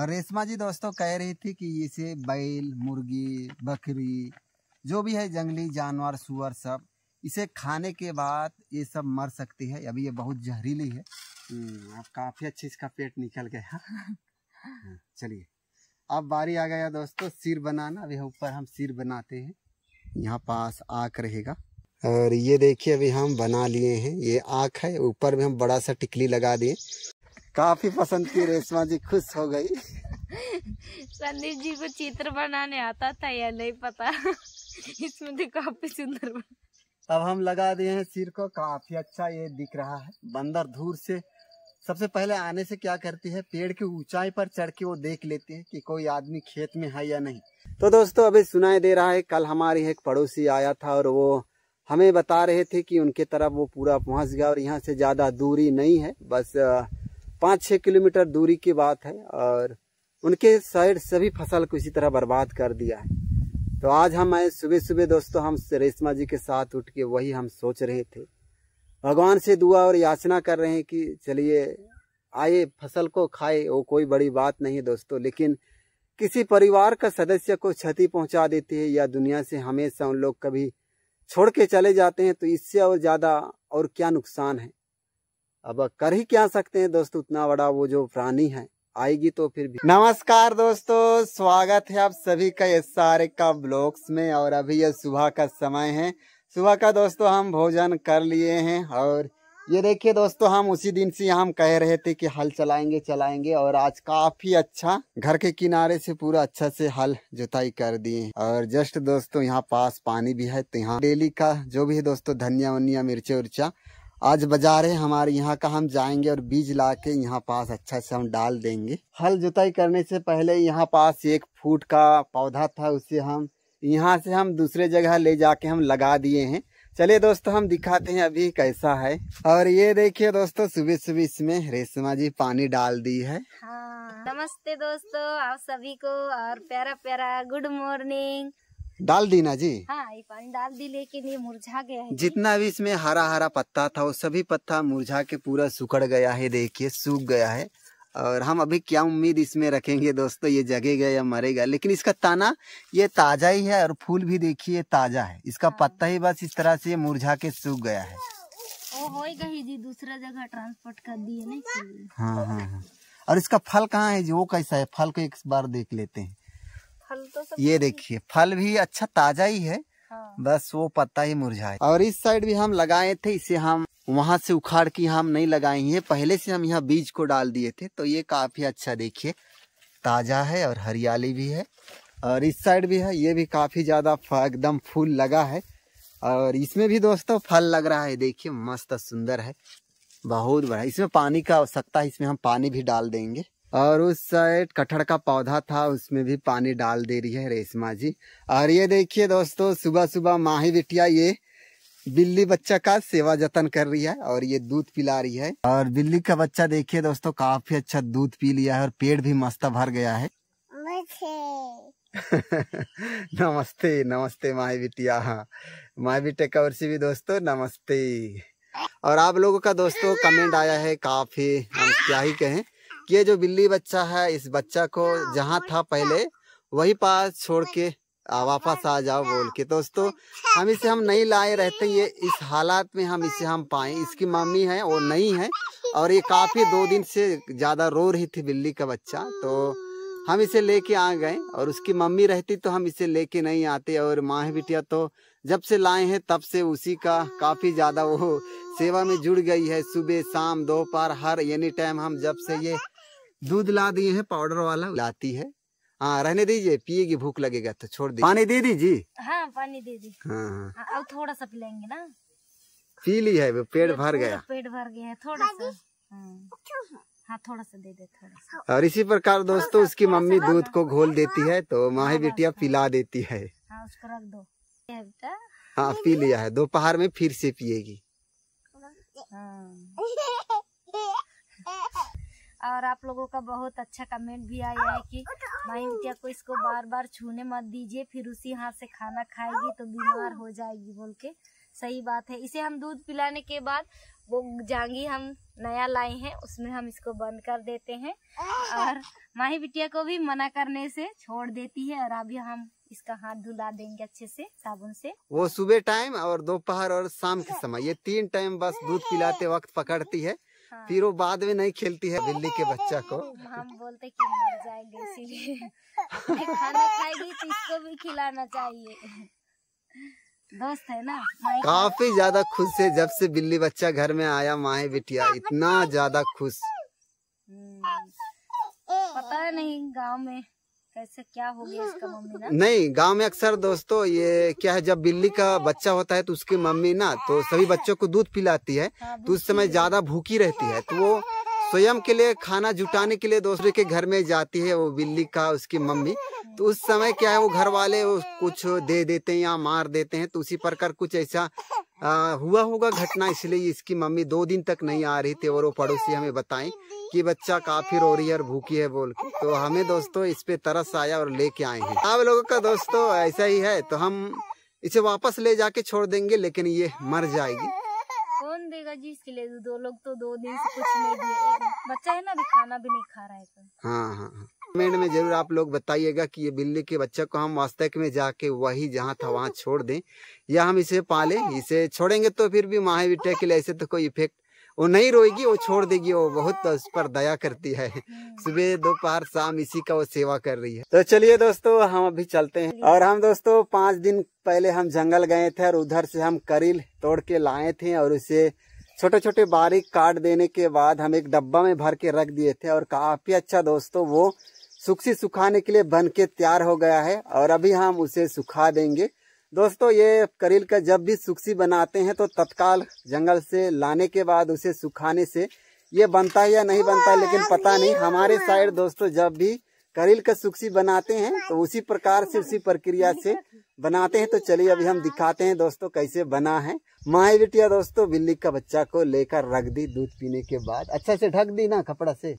और रेशमा जी दोस्तों कह रही थी कि इसे बैल मुर्गी बकरी जो भी है जंगली जानवर सुअर सब इसे खाने के बाद ये सब मर सकती है अभी ये बहुत जहरीली है हम्म, अब काफ़ी अच्छे इसका पेट निकल गया हाँ, चलिए अब बारी आ गया दोस्तों सिर बनाना अभी ऊपर हम सिर बनाते हैं यहाँ पास आँख रहेगा और ये देखिए अभी हम बना लिए हैं ये आँख है ऊपर भी हम बड़ा सा टिकली लगा दिए काफी पसंद की रेशमा जी खुश हो गई संदीप जी को चित्र बनाने आता था या नहीं पता इसमें तो काफी सुंदर अब हम लगा दिए हैं सिर को काफी अच्छा ये दिख रहा है बंदर दूर से सबसे पहले आने से क्या करती है पेड़ की ऊंचाई पर चढ़ के वो देख लेती है कि कोई आदमी खेत में है या नहीं तो दोस्तों अभी सुनाई दे रहा है कल हमारी एक पड़ोसी आया था और वो हमें बता रहे थे कि उनके तरफ वो पूरा पहुंच गया और यहाँ से ज़्यादा दूरी नहीं है बस पाँच छः किलोमीटर दूरी की बात है और उनके साइड सभी फसल को इसी तरह बर्बाद कर दिया है तो आज हम आए सुबह सुबह दोस्तों हम रेशमा जी के साथ उठ के वही हम सोच रहे थे भगवान से दुआ और याचना कर रहे हैं कि चलिए आए फसल को खाए वो कोई बड़ी बात नहीं है दोस्तों लेकिन किसी परिवार का सदस्य को क्षति पहुंचा देती है या दुनिया से हमेशा उन लोग कभी छोड़ के चले जाते हैं तो इससे और ज़्यादा और क्या नुकसान है अब कर ही क्या सकते हैं दोस्तों उतना बड़ा वो जो प्राणी है आएगी तो फिर भी नमस्कार दोस्तों स्वागत है आप सभी का एस आर का ब्लॉग्स में और अभी यह सुबह का समय है सुबह का दोस्तों हम भोजन कर लिए हैं और ये देखिए दोस्तों हम उसी दिन से हम कह रहे थे कि हल चलाएंगे चलाएंगे और आज काफी अच्छा घर के किनारे से पूरा अच्छा से हल जुताई कर दिए और जस्ट दोस्तों यहाँ पास पानी भी है तो यहाँ डेली का जो भी है दोस्तों धनिया वनिया मिर्चा उर्चा आज बाजार है हमारे यहाँ का हम जाएंगे और बीज ला के यहाँ पास अच्छा से हम डाल देंगे हल जुताई करने से पहले यहाँ पास एक फूट का पौधा था उसे हम यहाँ से हम दूसरे जगह ले जाके हम लगा दिए हैं चलिए दोस्तों हम दिखाते हैं अभी कैसा है और ये देखिए दोस्तों सुबह सुबह इसमें रेशमा जी पानी डाल दी है हाँ। नमस्ते दोस्तों आप सभी को और प्यारा प्यारा गुड मॉर्निंग डाल दी ना जी हाँ ये पानी डाल दी लेकिन ये मुरझा गया है जितना भी इसमें हरा हरा पत्ता था वो सभी पत्ता मुरझा के पूरा सुखड़ गया है देखिए सूख गया है और हम अभी क्या उम्मीद इसमें रखेंगे दोस्तों ये जगेगा या मरेगा लेकिन इसका ताना ये ताज़ा ही है और फूल भी देखिए ताज़ा है इसका हाँ। पत्ता ही बस इस तरह से मुरझा के सूख गया है ओ जी दूसरा जगह ट्रांसपोर्ट कर दिए हाँ हाँ हाँ और इसका फल कहाँ है जी वो कैसा है फल को एक बार देख लेते हैं फल तो सब ये देखिए फल भी अच्छा ताजा ही है हाँ। बस वो पत्ता ही मुरझाए और इस साइड भी हम लगाए थे इसे हम वहाँ से उखाड़ के हम नहीं लगाए हैं पहले से हम यहाँ बीज को डाल दिए थे तो ये काफी अच्छा देखिए ताजा है और हरियाली भी है और इस साइड भी है ये भी काफी ज्यादा एकदम फूल लगा है और इसमें भी दोस्तों फल लग रहा है देखिए मस्त सुंदर है बहुत बड़ा इसमें पानी का आवश्यकता है इसमें हम पानी भी डाल देंगे और उस साइड कटहर का पौधा था उसमें भी पानी डाल दे रही है रेशमा जी और ये देखिए दोस्तों सुबह सुबह माही बिटिया ये बिल्ली बच्चा का सेवा जतन कर रही है और ये दूध पिला रही है और बिल्ली का बच्चा देखिए दोस्तों काफी अच्छा दूध पी लिया है और पेट भी मस्त भर गया है नमस्ते नमस्ते माही बिटिया हाँ माही बिटिया कवर से भी दोस्तों नमस्ते और आप लोगों का दोस्तों कमेंट आया है काफी हम क्या ही कहें ये जो बिल्ली बच्चा है इस बच्चा को जहाँ था पहले वही पास छोड़ के वापस आ जाओ बोल के दोस्तों हम इसे हम नहीं लाए रहते ये इस हालात में हम इसे हम पाए इसकी मम्मी है वो नहीं है और ये काफ़ी दो दिन से ज़्यादा रो रही थी बिल्ली का बच्चा तो हम इसे लेके आ गए और उसकी मम्मी रहती तो हम इसे लेके नहीं आते और माँ बिटिया तो जब से लाए हैं तब से उसी का काफ़ी ज़्यादा वो सेवा में जुड़ गई है सुबह शाम दोपहर हर एनी टाइम हम जब से ये दूध ला दिए हैं पाउडर वाला लाती है हाँ रहने दीजिए पिएगी भूख लगेगा तो छोड़ दीजिए पानी दे दीजिए हाँ पानी दे दी हाँ हाँ अब हाँ, थोड़ा सा पिलाएंगे ना पी ली है वो पेट भर गया पेट भर गया है थोड़ा सा हाँ।, हाँ थोड़ा सा दे दे थोड़ा सा और इसी प्रकार दोस्तों उसकी मम्मी दूध को घोल देती है तो हाँ, माही बेटिया पिला देती है हाँ पी लिया है दोपहर में फिर से पिएगी और आप लोगों का बहुत अच्छा कमेंट भी आया है कि माई बिटिया को इसको बार बार छूने मत दीजिए फिर उसी हाथ से खाना खाएगी तो बीमार हो जाएगी बोल के सही बात है इसे हम दूध पिलाने के बाद वो जांगी हम नया लाए हैं उसमें हम इसको बंद कर देते हैं और माही बिटिया को भी मना करने से छोड़ देती है और अभी हम इसका हाथ धुला देंगे अच्छे से साबुन से वो सुबह टाइम और दोपहर और शाम के समय ये तीन टाइम बस दूध पिलाते वक्त पकड़ती है हाँ। फिर वो बाद में नहीं खेलती है बिल्ली के बच्चा को हम बोलते कि मर जाएंगे इसीलिए खाना खाएगी तो इसको भी खिलाना चाहिए दोस्त है ना काफी ज्यादा खुश है जब से बिल्ली बच्चा घर में आया माए बिटिया इतना ज्यादा खुश हम्म। पता नहीं गांव में क्या हो गया नहीं गांव में अक्सर दोस्तों ये क्या है जब बिल्ली का हाँ। बच्चा होता है तो उसकी मम्मी ना तो सभी हाँ। बच्चों को दूध पिलाती है हाँ, तो उस समय ज्यादा भूखी रहती है तो वो स्वयं के लिए खाना जुटाने के लिए दूसरे के घर में जाती है वो बिल्ली का उसकी मम्मी तो उस समय क्या है वो घर वाले वो कुछ दे देते हैं या मार देते हैं तो उसी प्रकार कुछ ऐसा आ, हुआ होगा घटना इसलिए इसकी मम्मी दो दिन तक नहीं आ रही थी और वो पड़ोसी हमें बताएं कि बच्चा काफी रो रही है और भूखी है बोल के तो हमें दोस्तों इस पे तरस आया और लेके आए हैं आप लोगों का दोस्तों ऐसा ही है तो हम इसे वापस ले जाके छोड़ देंगे लेकिन ये मर जाएगी कौन देगा जी इसके लिए दो लोग तो दो दिन से कुछ नहीं दिए बच्चा है ना अभी खाना भी नहीं खा रहा है तो। हाँ हाँ, हाँ। कमेंट में जरूर आप लोग बताइएगा कि ये बिल्ली के बच्चे को हम वास्तविक में जाके वही जहाँ था वहाँ छोड़ दें या हम इसे पालें इसे छोड़ेंगे तो फिर भी माहे बिटे के लिए ऐसे तो कोई इफेक्ट वो नहीं रोएगी वो छोड़ देगी वो बहुत उस पर दया करती है सुबह दोपहर शाम इसी का वो सेवा कर रही है तो चलिए दोस्तों हम अभी चलते हैं और हम दोस्तों पांच दिन पहले हम जंगल गए थे और उधर से हम करील तोड़ के लाए थे और उसे छोटे छोटे बारीक काट देने के बाद हम एक डब्बा में भर के रख दिए थे और काफी अच्छा दोस्तों वो सुखसी सुखाने के लिए बन के तैयार हो गया है और अभी हम उसे सुखा देंगे दोस्तों ये करील का जब भी सुखसी बनाते हैं तो तत्काल जंगल से लाने के बाद उसे सुखाने से ये बनता है या नहीं बनता है लेकिन पता नहीं हमारे साइड दोस्तों जब भी करील का सुखसी बनाते हैं तो उसी प्रकार से उसी प्रक्रिया से बनाते हैं तो चलिए अभी हम दिखाते हैं दोस्तों कैसे बना है माए बिटिया दोस्तों बिल्ली का बच्चा को लेकर रख दी दूध पीने के बाद अच्छा से ढक दी ना कपड़ा से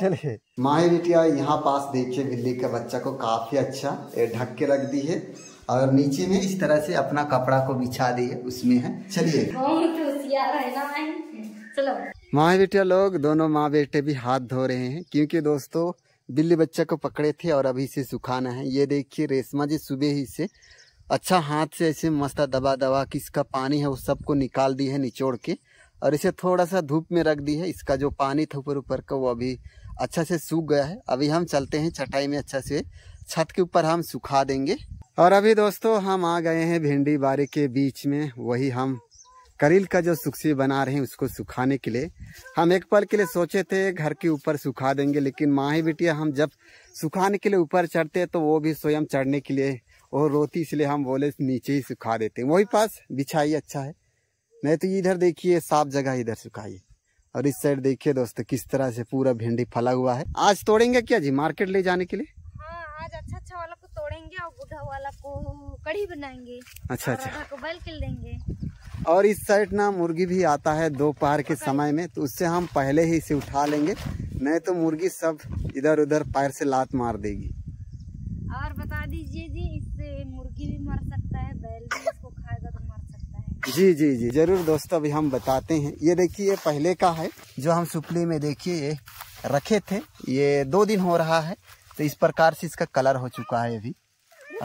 चलिए माए बिटिया यहाँ पास देखिए बिल्ली का बच्चा को काफी अच्छा ढक के रख दी है और नीचे में इस तरह से अपना कपड़ा को बिछा दिए उसमें है चलिए माए बेटिया लोग दोनों माँ बेटे भी हाथ धो रहे हैं क्योंकि दोस्तों बिल्ली बच्चा को पकड़े थे और अभी इसे सुखाना है ये देखिए रेशमा जी सुबह ही से अच्छा हाथ से ऐसे मस्ता दबा दबा किसका पानी है वो सबको निकाल दी है निचोड़ के और इसे थोड़ा सा धूप में रख दी है इसका जो पानी था ऊपर ऊपर का वो अभी अच्छा से सूख गया है अभी हम चलते हैं चटाई में अच्छा से छत के ऊपर हम सुखा देंगे और अभी दोस्तों हम आ गए हैं भिंडी बारी के बीच में वही हम करील का जो सुखसी बना रहे हैं उसको सुखाने के लिए हम एक पल के लिए सोचे थे घर के ऊपर सुखा देंगे लेकिन माँ ही बेटिया हम जब सुखाने के लिए ऊपर चढ़ते तो वो भी स्वयं चढ़ने के लिए और रोती इसलिए हम बोले नीचे ही सुखा देते हैं वही पास बिछाई अच्छा है नहीं तो इधर देखिए साफ जगह इधर सुखाइए और इस साइड देखिए दोस्तों किस तरह से पूरा भिंडी फला हुआ है आज तोड़ेंगे क्या जी मार्केट ले जाने के लिए हाँ, आज अच्छा अच्छा वाला को तोड़ेंगे और बुढ़ा वाला को कड़ी बनाएंगे अच्छा अच्छा को बैल देंगे और इस साइड ना मुर्गी भी आता है दोपहर के समय में तो उससे हम पहले ही इसे उठा लेंगे नहीं तो मुर्गी सब इधर उधर पैर से लात मार देगी और बता दीजिए जी इस जी जी जी जरूर दोस्तों अभी हम बताते हैं ये देखिए पहले का है जो हम सुपली में देखिए ये रखे थे ये दो दिन हो रहा है तो इस प्रकार से इसका कलर हो चुका है अभी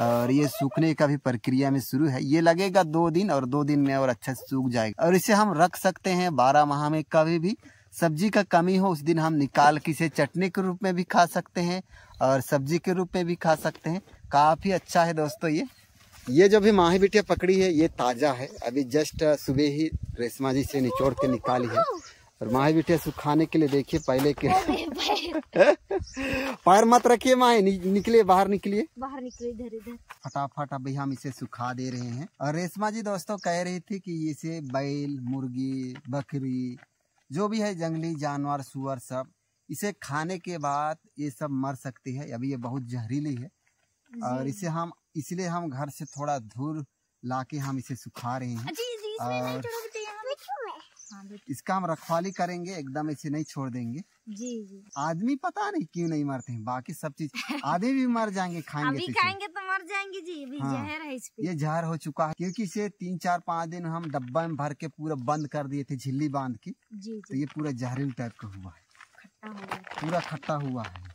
और ये सूखने का भी प्रक्रिया में शुरू है ये लगेगा दो दिन और दो दिन में और अच्छा सूख जाएगा और इसे हम रख सकते हैं बारह माह में कभी भी सब्जी का कमी हो उस दिन हम निकाल के इसे चटनी के रूप में भी खा सकते हैं और सब्जी के रूप में भी खा सकते हैं काफ़ी अच्छा है दोस्तों ये ये जो भी माही बिटिया पकड़ी है ये ताज़ा है अभी जस्ट uh, सुबह ही रेशमा जी से निचोड़ के निकाली है और माही बिटिया सुखाने के लिए देखिए पहले के पैर मत रखिए माही नि, बाहर निकलिए बाहर निकलिए फटाफट अभी हम इसे सुखा दे रहे हैं और रेशमा जी दोस्तों कह रही थी कि इसे बैल मुर्गी बकरी जो भी है जंगली जानवर सुअर सब इसे खाने के बाद ये सब मर सकती है अभी ये बहुत जहरीली है और इसे हम इसलिए हम घर से थोड़ा दूर लाके हम इसे सुखा रहे हैं और तो हाँ, इसका हम रखवाली करेंगे एकदम इसे नहीं छोड़ देंगे जी जी आदमी पता नहीं क्यों नहीं मरते हैं बाकी सब चीज आदमी भी मर जाएंगे खाएंगे अभी तो खाएंगे तो मर जाएंगे जी अभी हाँ, जहर है इस पे ये जहर हो चुका है क्योंकि इसे तीन चार पाँच दिन हम डब्बा में भर के पूरा बंद कर दिए थे झिल्ली बांध के जी, जी। तो ये पूरा जहरील टाइप का हुआ है पूरा खट्टा हुआ है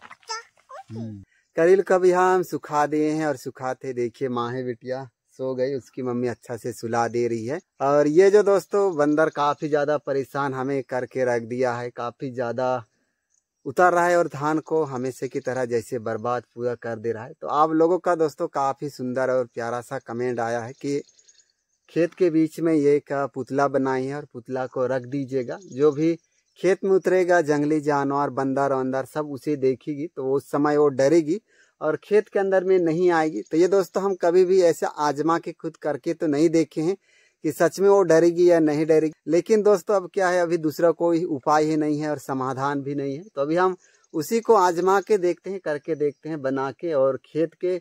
करील का भी हम सुखा दिए हैं और सुखाते देखिए माँ है बिटिया सो गई उसकी मम्मी अच्छा से सुला दे रही है और ये जो दोस्तों बंदर काफ़ी ज़्यादा परेशान हमें करके रख दिया है काफ़ी ज़्यादा उतर रहा है और धान को हमेशा की तरह जैसे बर्बाद पूरा कर दे रहा है तो आप लोगों का दोस्तों काफ़ी सुंदर और प्यारा सा कमेंट आया है कि खेत के बीच में ये का पुतला बनाई है और पुतला को रख दीजिएगा जो भी खेत में उतरेगा जंगली जानवर बंदर वंदर सब उसे देखेगी तो उस समय वो डरेगी और खेत के अंदर में नहीं आएगी तो ये दोस्तों हम कभी भी ऐसे आजमा के खुद करके तो नहीं देखे हैं कि सच में वो डरेगी या नहीं डरेगी लेकिन दोस्तों अब क्या है अभी दूसरा कोई उपाय ही नहीं है और समाधान भी नहीं है तो अभी हम उसी को आजमा के देखते हैं करके देखते हैं बना के और खेत के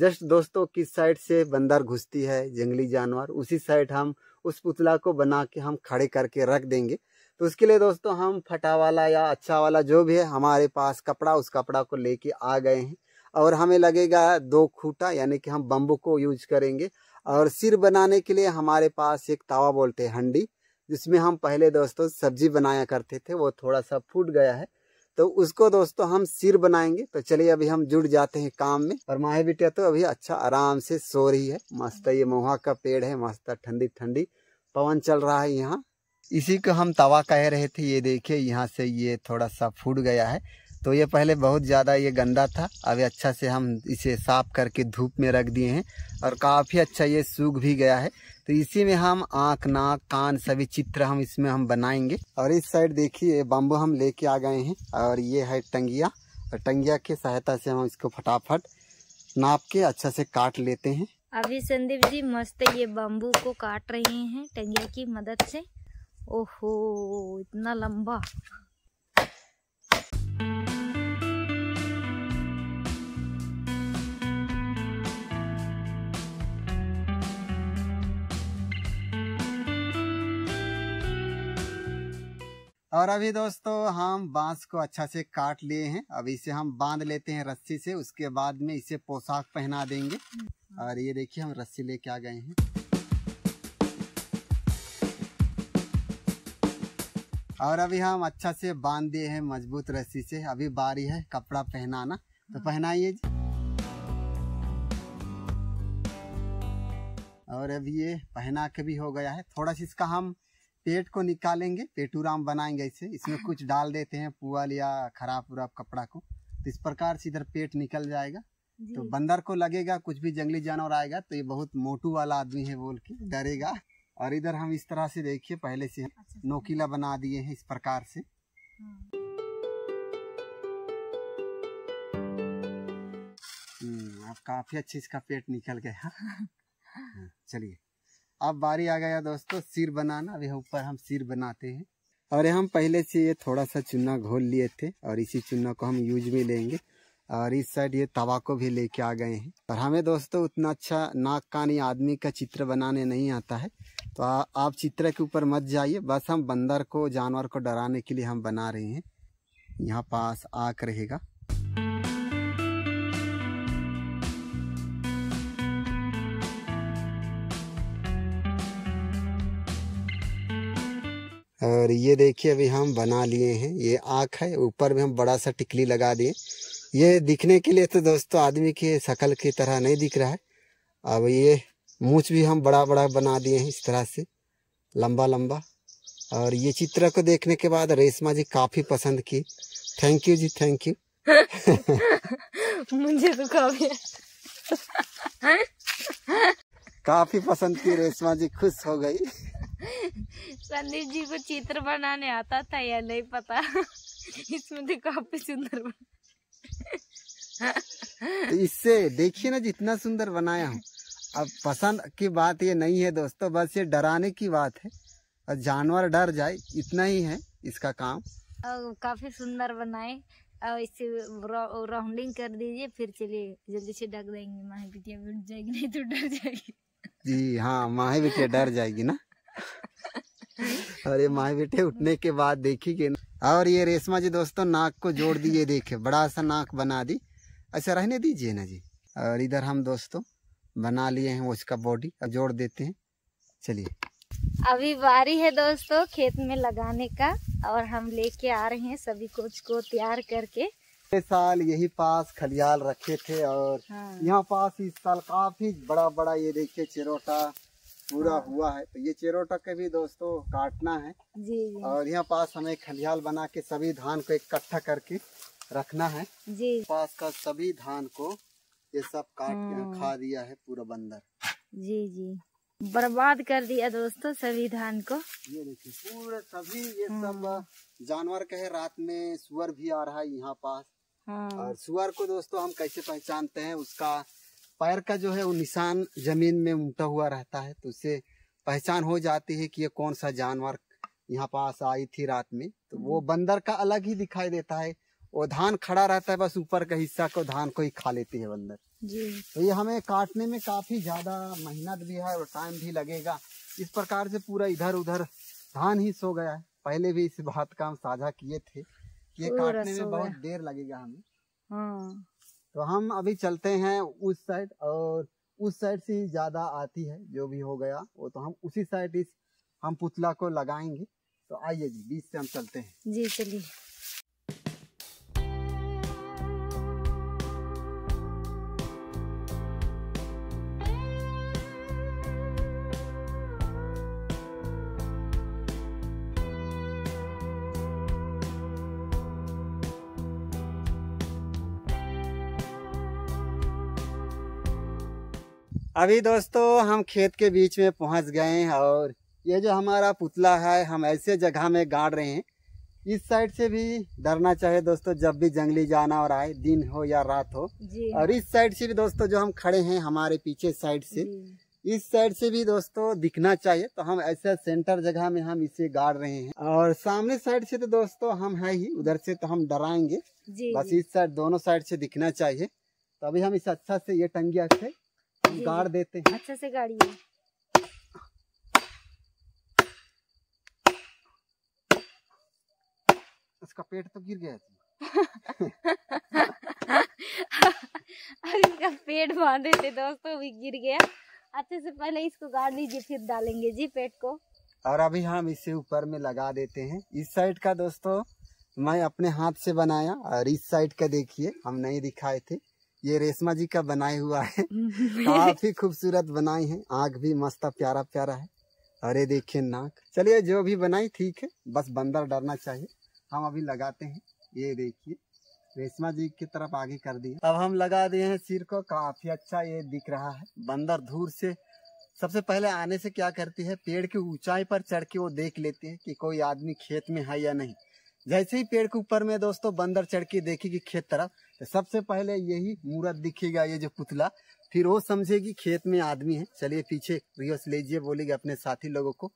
जस्ट दोस्तों किस साइड से बंदर घुसती है जंगली जानवर उसी साइड हम उस पुतला को बना के हम खड़े करके रख देंगे तो उसके लिए दोस्तों हम फटा वाला या अच्छा वाला जो भी है हमारे पास कपड़ा उस कपड़ा को लेके आ गए हैं और हमें लगेगा दो खूटा यानी कि हम बम्बू को यूज करेंगे और सिर बनाने के लिए हमारे पास एक तावा बोलते हैं हंडी जिसमें हम पहले दोस्तों सब्जी बनाया करते थे वो थोड़ा सा फूट गया है तो उसको दोस्तों हम सिर बनाएंगे तो चलिए अभी हम जुड़ जाते हैं काम में और माहे बिटिया तो अभी अच्छा आराम से सो रही है मस्त ये मोहा का पेड़ है मस्त ठंडी ठंडी पवन चल रहा है यहाँ इसी को हम तवा कह रहे थे ये देखिए यहाँ से ये थोड़ा सा फूट गया है तो ये पहले बहुत ज़्यादा ये गंदा था अब अच्छा से हम इसे साफ़ करके धूप में रख दिए हैं और काफ़ी अच्छा ये सूख भी गया है तो इसी में हम आँख नाक कान सभी चित्र हम इसमें हम बनाएंगे और इस साइड देखिए बम्बू हम लेके आ गए हैं और ये है टंगिया और टंगिया की सहायता से हम इसको फटाफट नाप के अच्छा से काट लेते हैं अभी संदीप जी मस्त ये बम्बू को काट रहे हैं टंगिया की मदद से ओहो इतना लंबा और अभी दोस्तों हम बांस को अच्छा से काट लिए हैं अभी इसे हम बांध लेते हैं रस्सी से उसके बाद में इसे पोशाक पहना देंगे हम्म। और ये देखिए हम रस्सी लेके आ गए हैं और अभी हम अच्छा से बांध दिए हैं मजबूत रस्सी से अभी बारी है कपड़ा पहनाना तो हाँ। पहनाइए जी और अभी ये पहना के भी हो गया है थोड़ा सा इसका हम पेट को निकालेंगे पेटूराम बनाएंगे इसे इसमें हाँ। कुछ डाल देते हैं पुअल या खराब उराब कपड़ा को तो इस प्रकार से इधर पेट निकल जाएगा तो बंदर को लगेगा कुछ भी जंगली जानवर आएगा तो ये बहुत मोटू वाला आदमी है बोल के डरेगा और इधर हम इस तरह से देखिए पहले से अच्छा, अच्छा। नोकीला बना दिए हैं इस प्रकार से हम्म, अब काफी अच्छे इसका पेट निकल गया हाँ, चलिए अब बारी आ गया दोस्तों सिर बनाना अभी ऊपर हम सिर बनाते हैं और हम पहले से ये थोड़ा सा चूना घोल लिए थे और इसी चूना को हम यूज में लेंगे और इस साइड ये तवा को भी लेके आ गए हैं पर हमें दोस्तों उतना अच्छा नाक कानी आदमी का चित्र बनाने नहीं आता है तो आ, आप चित्र के ऊपर मत जाइए बस हम बंदर को जानवर को डराने के लिए हम बना रहे हैं यहाँ पास आक रहेगा और ये देखिए अभी हम बना लिए हैं ये आँख है ऊपर भी हम बड़ा सा टिकली लगा दिए ये दिखने के लिए तो दोस्तों आदमी के शकल की तरह नहीं दिख रहा है अब ये मूछ भी हम बड़ा बड़ा बना दिए हैं इस तरह से लंबा लंबा और ये चित्र को देखने के बाद रेशमा जी काफ़ी पसंद की थैंक यू जी थैंक यू मुझे तो काफी काफी पसंद की रेशमा जी खुश हो गई संदीप जी को चित्र बनाने आता था या नहीं पता इसमें तो काफी सुंदर बना तो इससे देखिए ना जितना सुंदर बनाया हूँ अब पसंद की बात ये नहीं है दोस्तों बस ये डराने की बात है और जानवर डर जाए इतना ही है इसका काम काफी सुंदर बनाए और इसे राउंडिंग कर दीजिए फिर चलिए जल्दी से डर देंगे माह बिटिया उठ जाएगी नहीं तो डर जाएगी जी हाँ माही बिटिया डर जाएगी ना अरे माही बेटे उठने के बाद देखिए और ये रेशमा जी दोस्तों नाक को जोड़ दिए देखे बड़ा सा नाक बना दी अच्छा रहने दीजिए ना जी और इधर हम दोस्तों बना लिए हैं वो इसका बॉडी अब जोड़ देते हैं चलिए अभी बारी है दोस्तों खेत में लगाने का और हम लेके आ रहे हैं सभी कुछ को तैयार करके साल यही पास खलियाल रखे थे और हाँ। यहाँ पास इस साल काफी बड़ा बड़ा ये देखिए चिरोटा पूरा हाँ। हुआ है तो ये चिरोटा के भी दोस्तों काटना है जी, जी। और यहाँ पास हमें खलियाल बना के सभी धान को इकट्ठा करके रखना है जी पास का सभी धान को ये सब काट के खा हाँ। दिया है पूरा बंदर जी जी बर्बाद कर दिया दोस्तों सभी धान को ये देखिए पूरे सभी ये हाँ। सब जानवर कहे रात में सुअर भी आ रहा है यहाँ पास हाँ। और सुअर को दोस्तों हम कैसे पहचानते हैं उसका पैर का जो है वो निशान जमीन में उमटा हुआ रहता है तो उससे पहचान हो जाती है कि ये कौन सा जानवर यहाँ पास आई थी रात में तो वो बंदर का अलग ही दिखाई देता है वो धान खड़ा रहता है बस ऊपर का हिस्सा को धान को ही खा लेती है बंदर जी तो ये हमें काटने में काफी ज्यादा मेहनत भी है और टाइम भी लगेगा इस प्रकार से पूरा इधर उधर धान ही सो गया है पहले भी इस बात का हम साझा किए थे कि ये काटने में बहुत देर लगेगा हमें हाँ। तो हम अभी चलते हैं उस साइड और उस साइड से ज्यादा आती है जो भी हो गया वो तो हम उसी साइड इस हम पुतला को लगाएंगे तो आइए जी बीच से हम चलते हैं जी चलिए अभी दोस्तों हम खेत के बीच में पहुंच गए हैं और ये जो हमारा पुतला है हम ऐसे जगह में गाड़ रहे हैं इस साइड से भी डरना चाहिए दोस्तों जब भी जंगली जानवर आए दिन हो या रात हो और इस साइड से भी दोस्तों जो हम खड़े हैं हमारे पीछे साइड से इस साइड से भी दोस्तों दिखना चाहिए तो हम ऐसे सेंटर जगह में हम इसे गाड़ रहे हैं और सामने साइड से तो दोस्तों हम है ही उधर से तो हम डराएंगे बस इस साइड दोनों साइड से दिखना चाहिए तो अभी हम इस अच्छा से ये टंगिया से गाड़ देते हैं अच्छे से गाड़िए उसका पेट तो गिर गया अभी पेट बांधे थे दोस्तों भी गिर गया अच्छे से पहले इसको गाड़ लीजिए फिर डालेंगे जी पेट को और अभी हम इसे ऊपर में लगा देते हैं इस साइड का दोस्तों मैं अपने हाथ से बनाया और इस साइड का देखिए हम नहीं दिखाए थे ये रेशमा जी का बनाया हुआ है काफी खूबसूरत बनाई है आँख भी मस्त प्यारा प्यारा है अरे देखिए नाक चलिए जो भी बनाई ठीक है बस बंदर डरना चाहिए हम अभी लगाते हैं ये देखिए रेशमा जी की तरफ आगे कर दिए अब हम लगा दिए हैं सिर को काफी अच्छा ये दिख रहा है बंदर दूर से सबसे पहले आने से क्या करती है पेड़ की ऊंचाई पर चढ़ के वो देख लेती है कि कोई आदमी खेत में है या नहीं जैसे ही पेड़ के ऊपर में दोस्तों बंदर चढ़ के देखेगी खेत तरफ तो सबसे पहले यही मूर्त दिखेगा ये जो पुतला फिर वो समझेगी खेत में आदमी है चलिए पीछे रिहर्स लीजिए बोलेगी अपने साथी लोगों को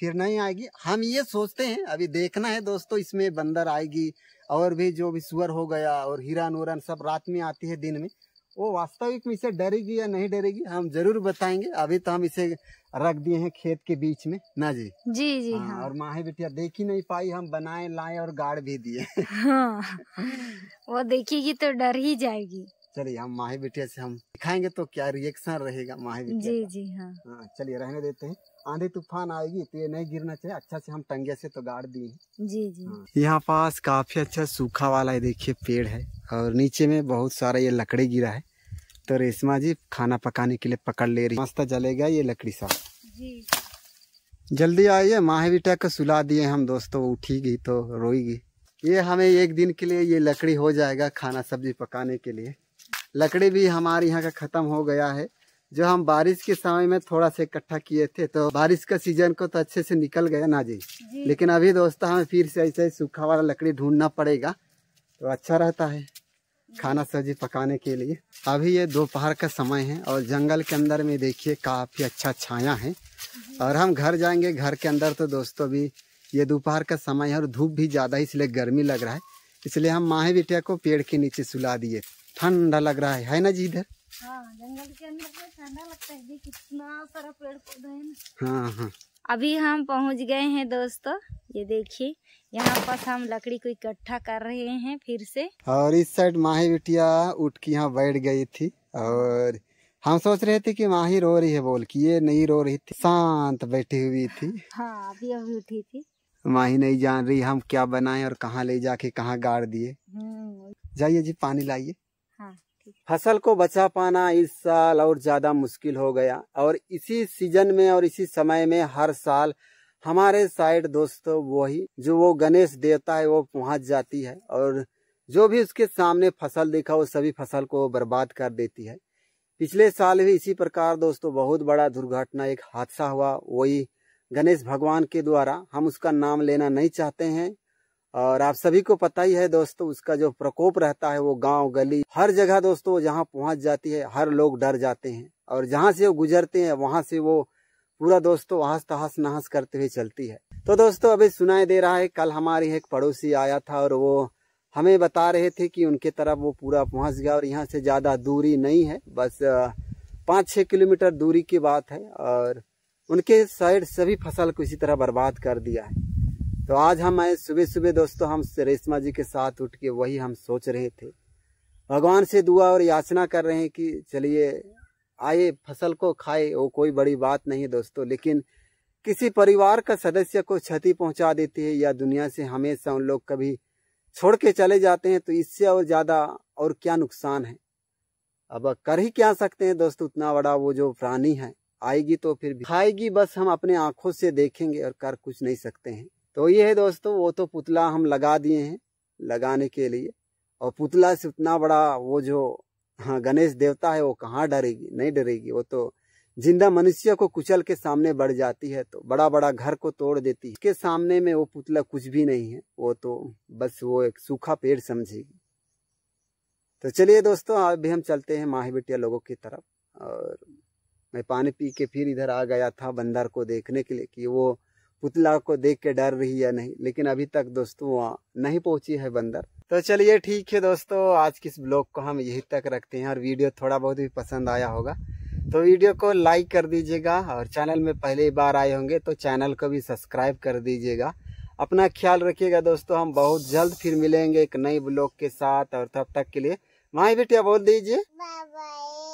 फिर नहीं आएगी हम ये सोचते हैं अभी देखना है दोस्तों इसमें बंदर आएगी और भी जो भी सुअर हो गया और हिरान उरान सब रात में आती है दिन में वो वास्तविक में इसे डरेगी या नहीं डरेगी हम जरूर बताएंगे अभी तो हम इसे रख दिए हैं खेत के बीच में ना जी जी जी हाँ, हाँ। और माही बिटिया देख ही नहीं पाई हम बनाए लाए और गाड़ भी दिए हाँ, वो देखेगी तो डर ही जाएगी चलिए हम माही बिटिया से हम दिखाएंगे तो क्या रिएक्शन रहेगा माही बिटिया जी जी हाँ, हाँ चलिए रहने देते हैं आंधी तूफान आएगी तो ये नहीं गिरना चाहिए अच्छा से हम टंगे से तो गाड़ दिए जी जी हाँ। यहाँ पास काफी अच्छा सूखा वाला है देखिए पेड़ है और नीचे में बहुत सारा ये लकड़ी गिरा है तो रेशमा जी खाना पकाने के लिए पकड़ ले रही मस्त जलेगा ये लकड़ी सा जल्दी आइए माही बेटा को सुला दिए हम दोस्तों उठी गई तो रोएगी ये हमें एक दिन के लिए ये लकड़ी हो जाएगा खाना सब्जी पकाने के लिए लकड़ी भी हमारे यहाँ का ख़त्म हो गया है जो हम बारिश के समय में थोड़ा सा इकट्ठा किए थे तो बारिश का सीजन को तो अच्छे से निकल गया ना जी, जी। लेकिन अभी दोस्तों हमें फिर से ऐसे सूखा वाला लकड़ी ढूंढना पड़ेगा तो अच्छा रहता है खाना सब्जी पकाने के लिए अभी ये दोपहर का समय है और जंगल के अंदर में देखिए काफ़ी अच्छा छाया है और हम घर जाएंगे घर के अंदर तो दोस्तों भी ये दोपहर का समय है और धूप भी ज़्यादा है इसलिए गर्मी लग रहा है इसलिए हम माहे बिटिया को पेड़ के नीचे सुला दिए ठंडा लग रहा है है ना जी इधर हाँ, जंगल के अंदर तो ठंडा लगता है कितना सारा पेड़ पौधा है ना हाँ हाँ अभी हम पहुंच गए हैं दोस्तों ये देखिए यहाँ पर हम लकड़ी को इकट्ठा कर रहे हैं फिर से और इस साइड माही बिटिया उठ के यहाँ बैठ गई थी और हम सोच रहे थे कि माही रो रही है बोल की ये नहीं रो रही थी शांत बैठी हुई थी हाँ अभी अभी उठी थी माही नहीं जान रही हम क्या बनाए और कहाँ ले जाके कहाँ गाड़ दिए हम्म। जाइए जी पानी लाइए फसल को बचा पाना इस साल और ज्यादा मुश्किल हो गया और इसी सीजन में और इसी समय में हर साल हमारे साइड दोस्तों वही जो वो गणेश देवता है वो पहुंच जाती है और जो भी उसके सामने फसल देखा वो सभी फसल को बर्बाद कर देती है पिछले साल भी इसी प्रकार दोस्तों बहुत बड़ा दुर्घटना एक हादसा हुआ वही गणेश भगवान के द्वारा हम उसका नाम लेना नहीं चाहते हैं और आप सभी को पता ही है दोस्तों उसका जो प्रकोप रहता है वो गांव गली हर जगह दोस्तों जहां पहुंच जाती है हर लोग डर जाते हैं और जहां से वो गुजरते हैं वहां से वो पूरा दोस्तों आहस तहस नहस करते हुए चलती है तो दोस्तों अभी सुनाई दे रहा है कल हमारे एक पड़ोसी आया था और वो हमें बता रहे थे कि उनके तरफ वो पूरा पहुंच गया और यहाँ से ज़्यादा दूरी नहीं है बस पाँच छः किलोमीटर दूरी की बात है और उनके साइड सभी फसल को इसी तरह बर्बाद कर दिया है तो आज हम आए सुबह सुबह दोस्तों हम रेशमा जी के साथ उठ के वही हम सोच रहे थे भगवान से दुआ और याचना कर रहे हैं कि चलिए आए फसल को खाए वो कोई बड़ी बात नहीं है दोस्तों लेकिन किसी परिवार का सदस्य को क्षति पहुंचा देती है या दुनिया से हमेशा उन लोग कभी छोड़ के चले जाते हैं तो इससे और ज़्यादा और क्या नुकसान है अब कर ही क्या सकते हैं दोस्तों उतना बड़ा वो जो प्राणी है आएगी तो फिर भी खाएगी बस हम अपने आंखों से देखेंगे और कर कुछ नहीं सकते हैं तो ये है दोस्तों वो तो पुतला हम लगा दिए हैं लगाने के लिए और पुतला से उतना बड़ा वो जो हाँ गणेश देवता है वो कहाँ डरेगी नहीं डरेगी वो तो जिंदा मनुष्य को कुचल के सामने बढ़ जाती है तो बड़ा बड़ा घर को तोड़ देती है उसके सामने में वो पुतला कुछ भी नहीं है वो तो बस वो एक सूखा पेड़ समझेगी तो चलिए दोस्तों अभी हम चलते हैं माही बेटिया लोगों की तरफ और मैं पानी पी के फिर इधर आ गया था बंदर को देखने के लिए कि वो पुतला को देख के डर रही या नहीं लेकिन अभी तक दोस्तों वहाँ नहीं पहुंची है बंदर तो चलिए ठीक है दोस्तों आज के इस ब्लॉग को हम यहीं तक रखते हैं और वीडियो थोड़ा बहुत भी पसंद आया होगा तो वीडियो को लाइक कर दीजिएगा और चैनल में पहली बार आए होंगे तो चैनल को भी सब्सक्राइब कर दीजिएगा अपना ख्याल रखिएगा दोस्तों हम बहुत जल्द फिर मिलेंगे एक नई ब्लॉग के साथ और तब तक के लिए माई बेटिया बोल दीजिए